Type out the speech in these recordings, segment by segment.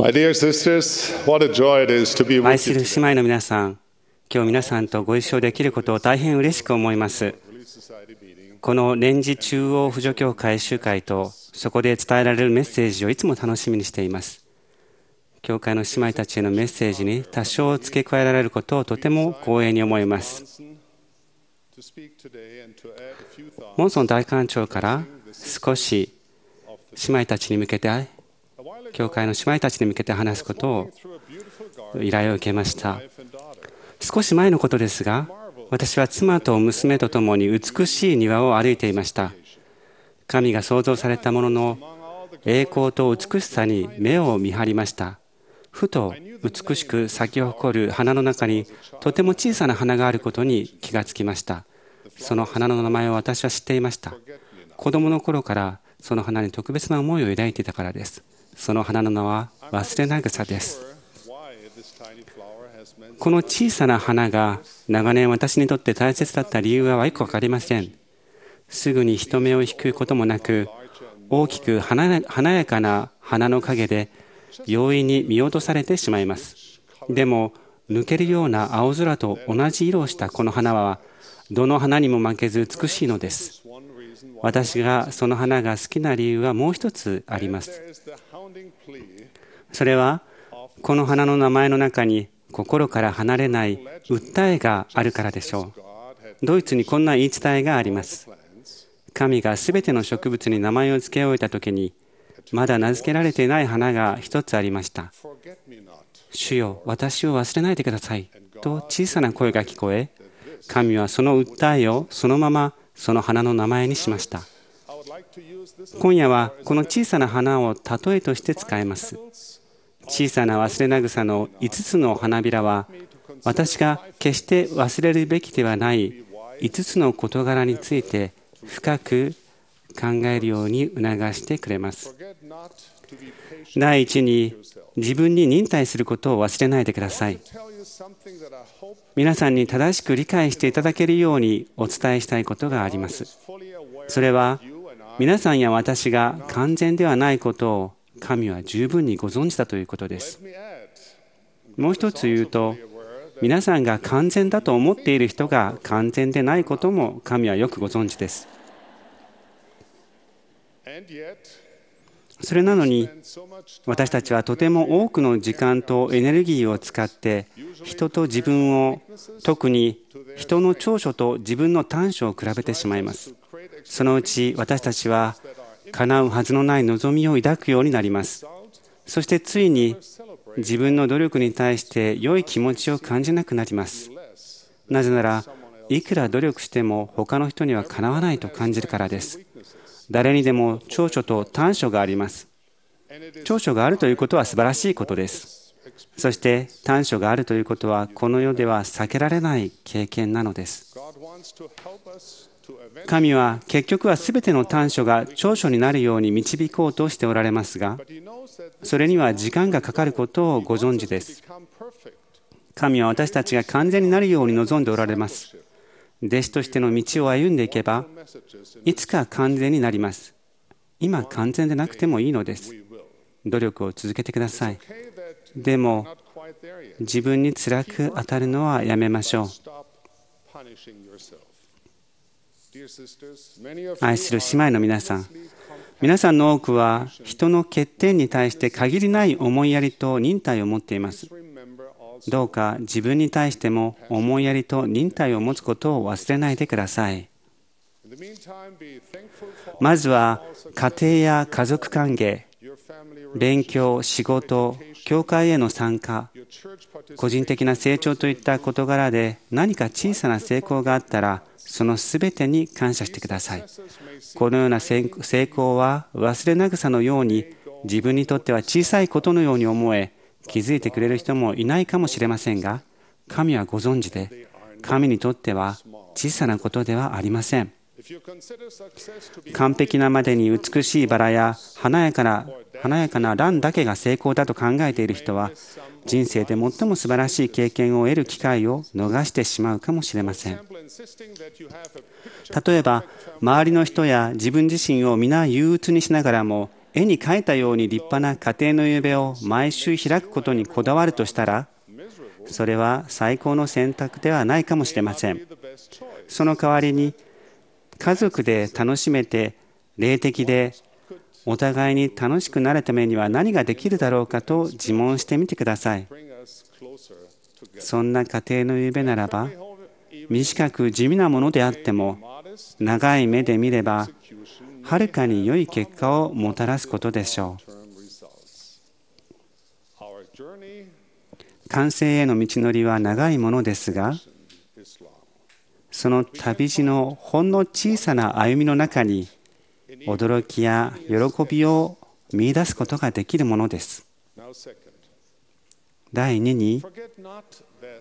愛する姉妹の皆さん、今日皆さんとご一緒できることを大変嬉しく思います。この年次中央扶助協会集会と、そこで伝えられるメッセージをいつも楽しみにしています。教会の姉妹たちへのメッセージに多少付け加えられることをとても光栄に思います。モンソン大官庁から少し姉妹たちに向けて教会の姉妹たちに向けて話すことを依頼を受けました少し前のことですが私は妻と娘と共に美しい庭を歩いていました神が創造されたものの栄光と美しさに目を見張りましたふと美しく咲き誇る花の中にとても小さな花があることに気がつきましたその花の名前を私は知っていました子供の頃からその花に特別な思いを抱いていたからですその花の名は忘れな草です。この小さな花が長年私にとって大切だった理由はよく分かりません。すぐに人目を引くこともなく、大きく華やかな花の陰で容易に見落とされてしまいます。でも、抜けるような青空と同じ色をしたこの花は、どの花にも負けず美しいのです。私がその花が好きな理由はもう一つあります。それはこの花の名前の中に心から離れない訴えがあるからでしょう。ドイツにこんな言い伝えがあります。神が全ての植物に名前を付け終えた時にまだ名付けられていない花が一つありました。主よ、私を忘れないでください。と小さな声が聞こえ、神はその訴えをそのままその花の名前にしました今夜はこの小さな花を例えとして使えます小さな忘れな草の5つの花びらは私が決して忘れるべきではない5つの事柄について深く考えるように促してくれます第一に自分に忍耐することを忘れないでください皆さんに正しく理解していただけるようにお伝えしたいことがあります。それは皆さんや私が完全ではないことを神は十分にご存知だということです。もう一つ言うと皆さんが完全だと思っている人が完全でないことも神はよくご存知です。それなのに私たちはとても多くの時間とエネルギーを使って人と自分を特に人の長所と自分の短所を比べてしまいますそのうち私たちは叶うはずのない望みを抱くようになりますそしてついに自分の努力に対して良い気持ちを感じなくなりますなぜならいくら努力しても他の人にはかなわないと感じるからです誰にでも長所と短所があります。長所があるということは素晴らしいことです。そして短所があるということはこの世では避けられない経験なのです。神は結局は全ての短所が長所になるように導こうとしておられますがそれには時間がかかることをご存知です神は私たちが完全になるように望んでおられます弟子としての道を歩んでいけばいつか完全になります今完全でなくてもいいのです努力を続けてくださいでも自分に辛く当たるのはやめましょう愛する姉妹の皆さん皆さんの多くは人の欠点に対して限りない思いやりと忍耐を持っていますどうか自分に対しても思いやりと忍耐を持つことを忘れないでください。まずは家庭や家族関係、勉強、仕事、教会への参加、個人的な成長といった事柄で何か小さな成功があったら、そのすべてに感謝してください。このような成功は忘れさのように自分にとっては小さいことのように思え、気づいてくれる人もいないかもしれませんが神はご存知で神にとっては小さなことではありません完璧なまでに美しいバラや華やかな華やかなランだけが成功だと考えている人は人生で最も素晴らしい経験を得る機会を逃してしまうかもしれません例えば周りの人や自分自身を皆憂鬱にしながらも絵に描いたように立派な家庭の夕べを毎週開くことにこだわるとしたらそれは最高の選択ではないかもしれませんその代わりに家族で楽しめて霊的でお互いに楽しくなるためには何ができるだろうかと自問してみてくださいそんな家庭の夕べならば短く地味なものであっても長い目で見ればはるかに良い結果をもたらすことでしょう完成への道のりは長いものですがその旅路のほんの小さな歩みの中に驚きや喜びを見いだすことができるものです第2に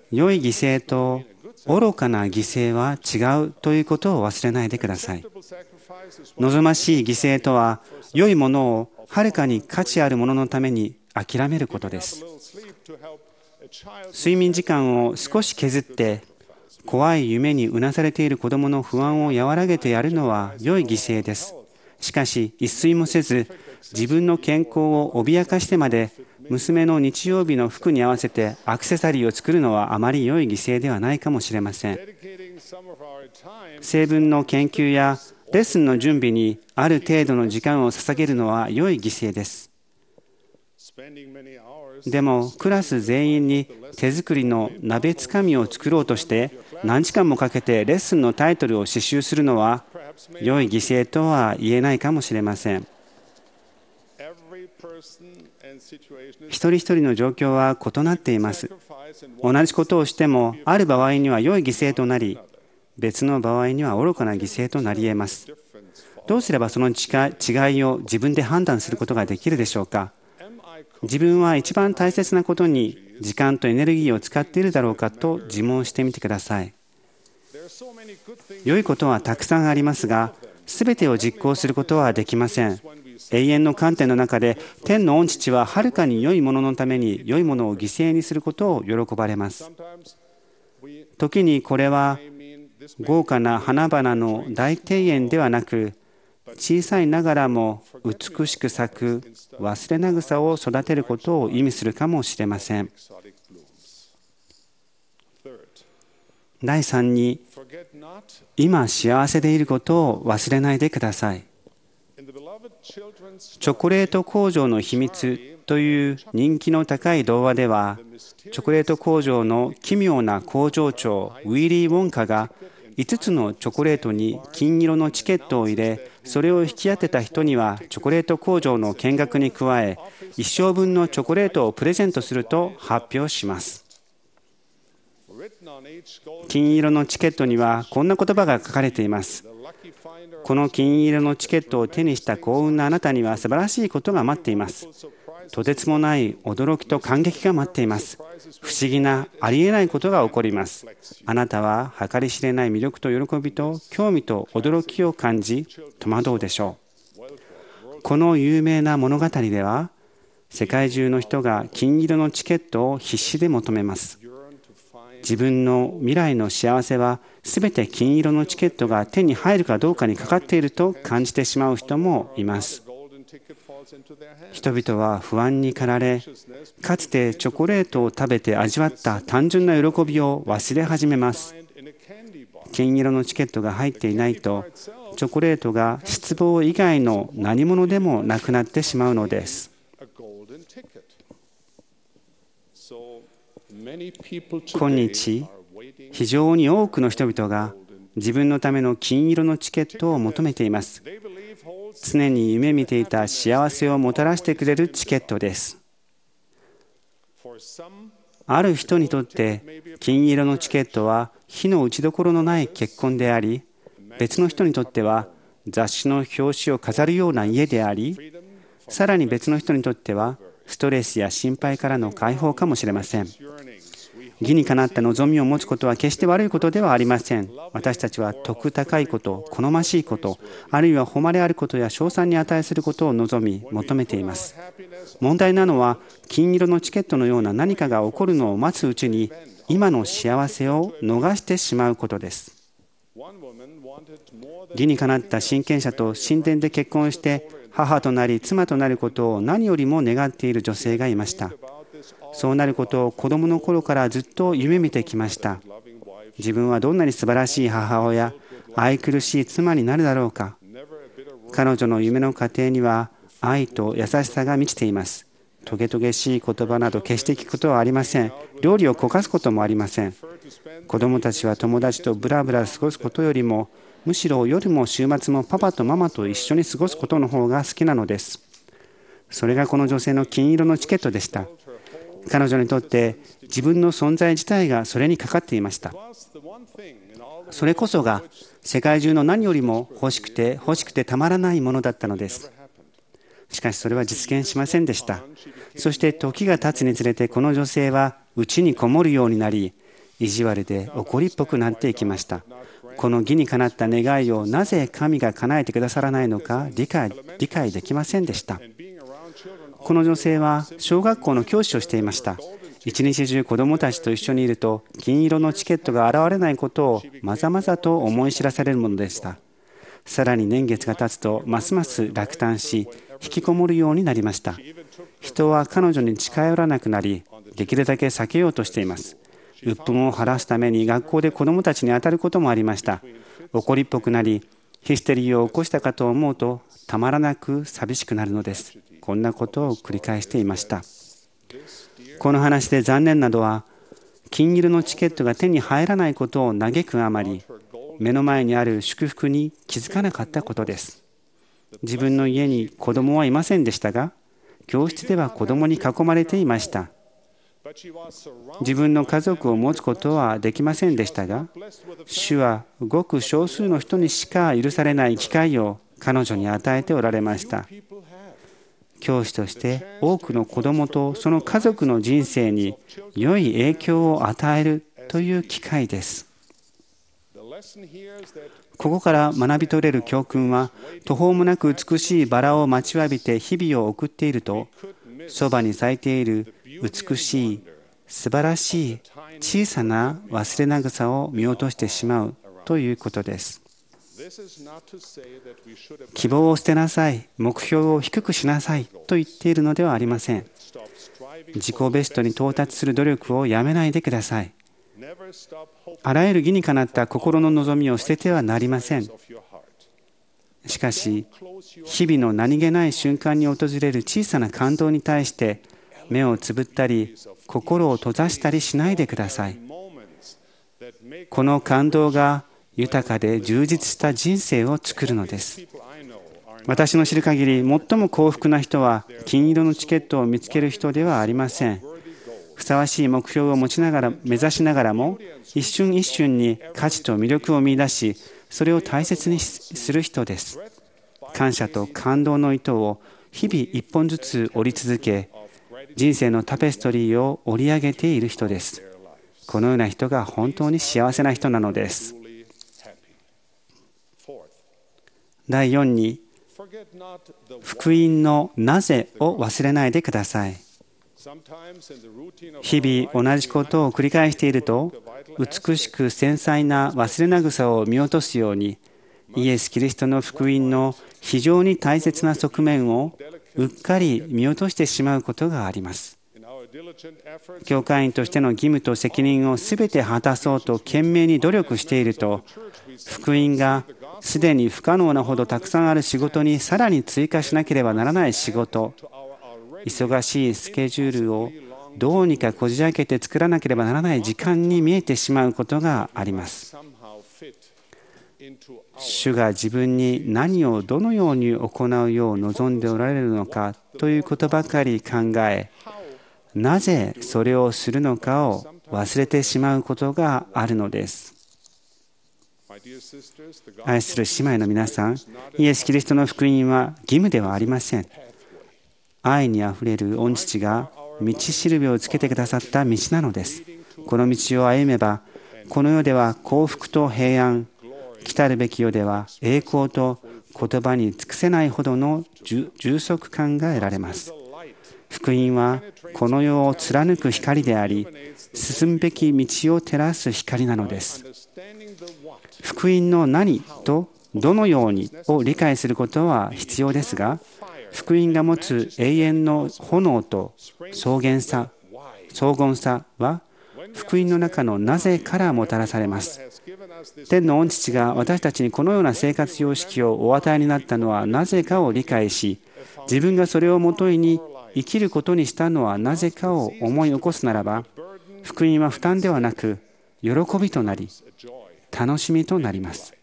良い犠牲と愚かな犠牲は違うということを忘れないでください望ましい犠牲とは良いものをはるかに価値あるもののために諦めることです睡眠時間を少し削って怖い夢にうなされている子どもの不安を和らげてやるのは良い犠牲ですしかし一睡もせず自分の健康を脅かしてまで娘の日曜日の服に合わせてアクセサリーを作るのはあまり良い犠牲ではないかもしれません成分の研究やレッスンの準備にある程度の時間を捧げるのは良い犠牲です。でもクラス全員に手作りの鍋つかみを作ろうとして何時間もかけてレッスンのタイトルを刺繍するのは良い犠牲とは言えないかもしれません。一人一人の状況は異なっています。同じことをしてもある場合には良い犠牲となり別の場合には愚かな犠牲となり得ます。どうすればその違いを自分で判断することができるでしょうか自分は一番大切なことに時間とエネルギーを使っているだろうかと自問してみてください。良いことはたくさんありますが、全てを実行することはできません。永遠の観点の中で、天の御父ははるかに良いもののために良いものを犠牲にすることを喜ばれます。時にこれは豪華な花々の大庭園ではなく小さいながらも美しく咲く忘れな草を育てることを意味するかもしれません第3に今幸せでいることを忘れないでくださいチョコレート工場の秘密という人気の高い童話ではチョコレート工場の奇妙な工場長ウィリー・ウォンカが5つのチョコレートに金色のチケットを入れそれを引き当てた人にはチョコレート工場の見学に加え一生分のチョコレートをプレゼントすると発表します金色のチケットにはこんな言葉が書かれていますこの金色のチケットを手にした幸運なあなたには素晴らしいことが待っていますとてつもない驚きと感激が待っています不思議なありえないことが起こりますあなたは計り知れない魅力と喜びと興味と驚きを感じ戸惑うでしょうこの有名な物語では世界中の人が金色のチケットを必死で求めます自分の未来の幸せは全て金色のチケットが手に入るかどうかにかかっていると感じてしまう人もいます人々は不安に駆られかつてチョコレートを食べて味わった単純な喜びを忘れ始めます金色のチケットが入っていないとチョコレートが失望以外の何物でもなくなってしまうのです今日非常に多くの人々が自分のための金色のチケットを求めています常に夢見ていた幸せをもたらしてくれるチケットですある人にとって金色のチケットは火の打ちどころのない結婚であり別の人にとっては雑誌の表紙を飾るような家でありさらに別の人にとってはストレスや心配からの解放かもしれません義にかなった望みを持つことは決して悪いことではありません私たちは徳高いこと好ましいことあるいは誉れあることや賞賛に値することを望み求めています問題なのは金色のチケットのような何かが起こるのを待つうちに今の幸せを逃してしまうことです義にかなった親権者と神殿で結婚して母となり妻となることを何よりも願っている女性がいましたそうなることを子供の頃からずっと夢見てきました自分はどんなに素晴らしい母親愛くるしい妻になるだろうか彼女の夢の家庭には愛と優しさが満ちていますトゲトゲしい言葉など決して聞くことはありません料理をこかすこともありません子供たちは友達とブラブラ過ごすことよりもむしろ夜も週末もパパとママと一緒に過ごすことの方が好きなのですそれがこの女性の金色のチケットでした彼女にとって自分の存在自体がそれにかかっていましたそれこそが世界中の何よりも欲しくて欲しくてたまらないものだったのですしかしそれは実現しませんでしたそして時が経つにつれてこの女性は内にこもるようになり意地悪で怒りっぽくなっていきましたこの義にかなった願いをなぜ神が叶えてくださらないのか理解理解できませんでしたこの女性は小学校の教師をしていました一日中子どもたちと一緒にいると銀色のチケットが現れないことをまざまざと思い知らされるものでしたさらに年月が経つとますます落胆し引きこもるようになりました人は彼女に近寄らなくなりできるだけ避けようとしています鬱憤を晴らすために学校で子どもたちに当たることもありました怒りっぽくなりヒステリーを起こしたかと思うとたまらなく寂しくなるのですこんなことを繰り返していましたこの話で残念などは金色のチケットが手に入らないことを嘆くあまり目の前にある祝福に気づかなかったことです自分の家に子供はいませんでしたが教室では子供に囲まれていました自分の家族を持つことはできませんでしたが主はごく少数の人にしか許されない機会を彼女に与えておられました教師として多くの子どもとその家族の人生に良い影響を与えるという機会ですここから学び取れる教訓は途方もなく美しいバラを待ちわびて日々を送っているとそばに咲いている美しい素晴らしい小さな忘れな草を見落としてしまうということです希望を捨てなさい、目標を低くしなさいと言っているのではありません。自己ベストに到達する努力をやめないでください。あらゆる義にかなった心の望みを捨ててはなりません。しかし、日々の何気ない瞬間に訪れる小さな感動に対して、目をつぶったり、心を閉ざしたりしないでください。この感動が豊かで充実した人生を作るのです私の知る限り最も幸福な人は金色のチケットを見つける人ではありませんふさわしい目標を持ちながら目指しながらも一瞬一瞬に価値と魅力を見出しそれを大切にする人です感謝と感動の糸を日々一本ずつ織り続け人生のタペストリーを織り上げている人ですこのような人が本当に幸せな人なのです第4に福音のなぜを忘れないでください日々同じことを繰り返していると美しく繊細な忘れな草を見落とすようにイエス・キリストの福音の非常に大切な側面をうっかり見落としてしまうことがあります教会員としての義務と責任を全て果たそうと懸命に努力していると福音がすでに不可能なほどたくさんある仕事にさらに追加しなければならない仕事忙しいスケジュールをどうにかこじ開けて作らなければならない時間に見えてしまうことがあります。主が自分に何をどのように行うよう望んでおられるのかということばかり考えなぜそれをするのかを忘れてしまうことがあるのです。愛する姉妹の皆さん、イエス・キリストの福音は義務ではありません。愛にあふれる御父が道しるべをつけてくださった道なのです。この道を歩めば、この世では幸福と平安、来たるべき世では栄光と言葉に尽くせないほどの充足感が得られます。福音はこの世を貫く光であり進むべき道を照らす光なのです福音の何とどのようにを理解することは必要ですが福音が持つ永遠の炎と草原さ荘厳さは福音の中のなぜからもたらされます天の御父が私たちにこのような生活様式をお与えになったのはなぜかを理解し自分がそれをもとに生きることにしたのはなぜかを思い起こすならば福音は負担ではなく喜びとなり楽しみとなります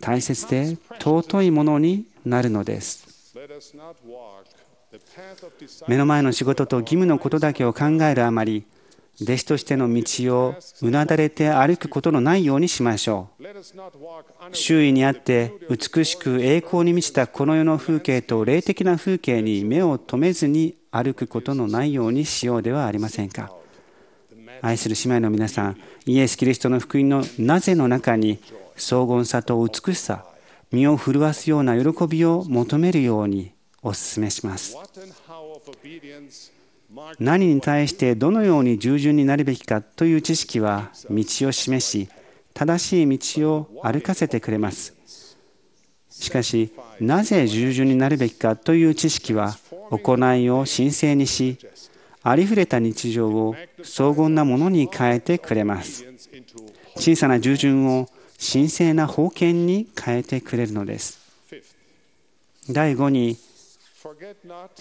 大切で尊いものになるのです目の前の仕事と義務のことだけを考えるあまり弟子としての道をうなだれて歩くことのないようにしましょう周囲にあって美しく栄光に満ちたこの世の風景と霊的な風景に目を留めずに歩くことのないようにしようではありませんか愛する姉妹の皆さんイエス・キリストの福音のなぜの中に荘厳さと美しさ身を震わすような喜びを求めるようにお勧めします何に対してどのように従順になるべきかという知識は道を示し正しい道を歩かせてくれますしかしなぜ従順になるべきかという知識は行いを神聖にしありふれた日常を荘厳なものに変えてくれます小さな従順を神聖な封建に変えてくれるのです第5に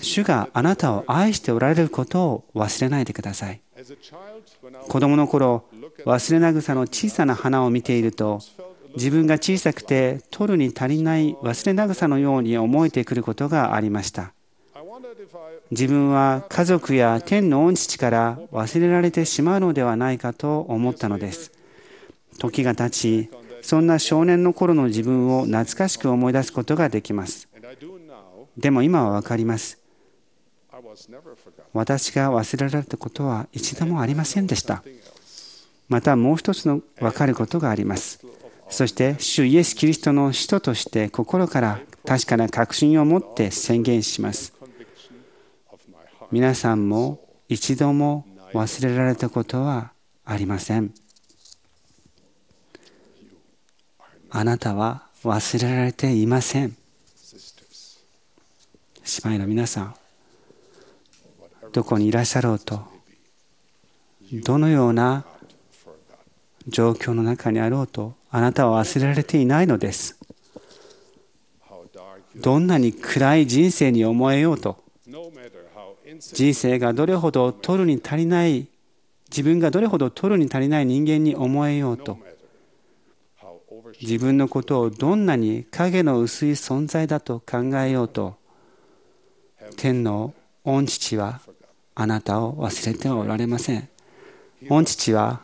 主があなたを愛しておられることを忘れないでください。子供の頃、忘れな草の小さな花を見ていると、自分が小さくて取るに足りない忘れな草のように思えてくることがありました。自分は家族や天の恩父から忘れられてしまうのではないかと思ったのです。時が経ち、そんな少年の頃の自分を懐かしく思い出すことができます。でも今はわかります。私が忘れられたことは一度もありませんでした。またもう一つの分かることがあります。そして、主イエス・キリストの使徒として心から確かな確信を持って宣言します。皆さんも一度も忘れられたことはありません。あなたは忘れられていません。姉妹の皆さんどこにいらっしゃろうとどのような状況の中にあろうとあなたは忘れられていないのですどんなに暗い人生に思えようと人生がどれほど取るに足りない自分がどれほど取るに足りない人間に思えようと自分のことをどんなに影の薄い存在だと考えようと天の御父はあなたを忘れてはおられません。御父は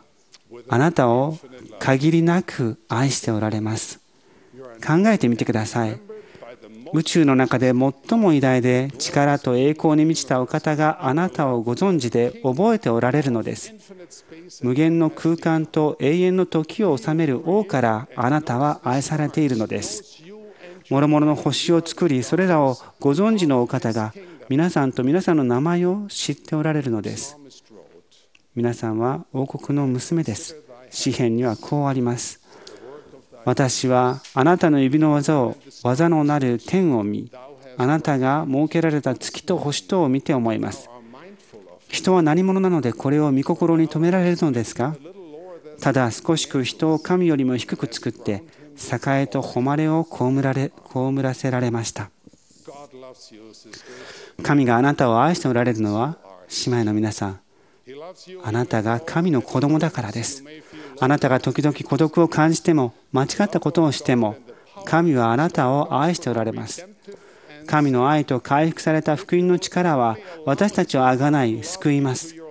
あなたを限りなく愛しておられます。考えてみてください。宇宙の中で最も偉大で力と栄光に満ちたお方があなたをご存知で覚えておられるのです。無限の空間と永遠の時を治める王からあなたは愛されているのです。諸々の星を作りそれらをご存知のお方が皆さんと皆さんの名前を知っておられるのです皆さんは王国の娘です詩篇にはこうあります私はあなたの指の技を技のなる天を見あなたが設けられた月と星とを見て思います人は何者なのでこれを見心に留められるのですかただ少しく人を神よりも低く作って栄と誉れを被られ被らせられました神があなたを愛しておられるのは姉妹の皆さんあなたが神の子供だからですあなたが時々孤独を感じても間違ったことをしても神はあなたを愛しておられます神の愛と回復された福音の力は私たちをあがない救います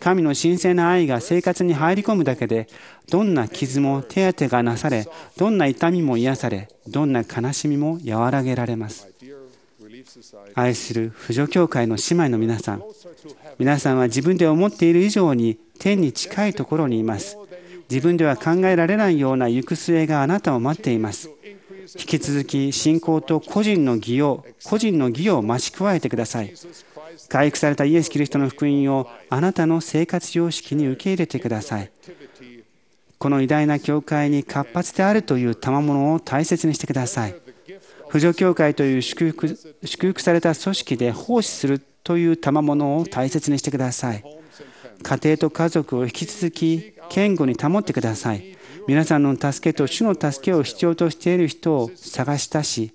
神の神聖な愛が生活に入り込むだけでどんな傷も手当てがなされどんな痛みも癒されどんな悲しみも和らげられます愛する婦女教会の姉妹の皆さん皆さんは自分で思っている以上に天に近いところにいます自分では考えられないような行く末があなたを待っています引き続き信仰と個人の義を個人の義を増し加えてください回復されたイエス・キリストの福音をあなたの生活様式に受け入れてください。この偉大な教会に活発であるという賜物を大切にしてください。扶助教会という祝福祝福された組織で奉仕するという賜物を大切にしてください。家庭と家族を引き続き堅固に保ってください。皆さんの助けと主の助けを必要としている人を探し出し、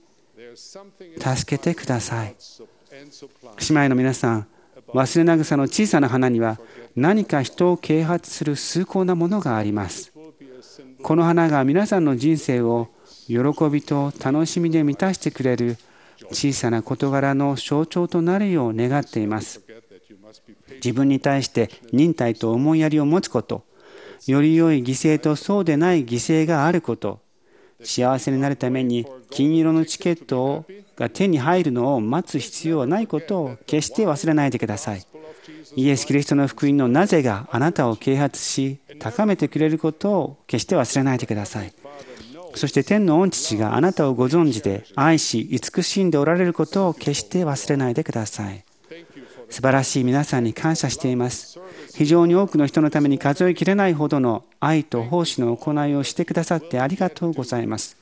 助けてください。姉妹の皆さん、忘れな草の小さな花には何か人を啓発する崇高なものがあります。この花が皆さんの人生を喜びと楽しみで満たしてくれる小さな事柄の象徴となるよう願っています。自分に対して忍耐と思いやりを持つこと、より良い犠牲とそうでない犠牲があること、幸せになるために金色のチケットをが手に入るのを待つ必要はないことを決して忘れないでください。イエス・キリストの福音のなぜがあなたを啓発し高めてくれることを決して忘れないでください。そして天の御父があなたをご存知で愛し慈しんでおられることを決して忘れないでください。素晴らしい皆さんに感謝しています。非常に多くの人のために数えきれないほどの愛と奉仕の行いをしてくださってありがとうございます。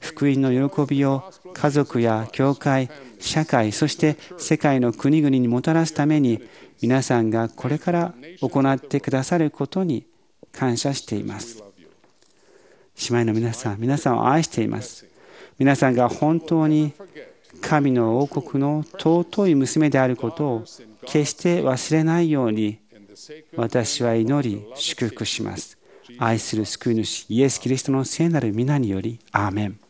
福音の喜びを家族や教会、社会、そして世界の国々にもたらすために皆さんがこれから行ってくださることに感謝しています。姉妹の皆さん、皆さんを愛しています。皆さんが本当に神の王国の尊い娘であることを決して忘れないように私は祈り祝福します。愛する救い主イエス・キリストの聖なる皆によりアーメン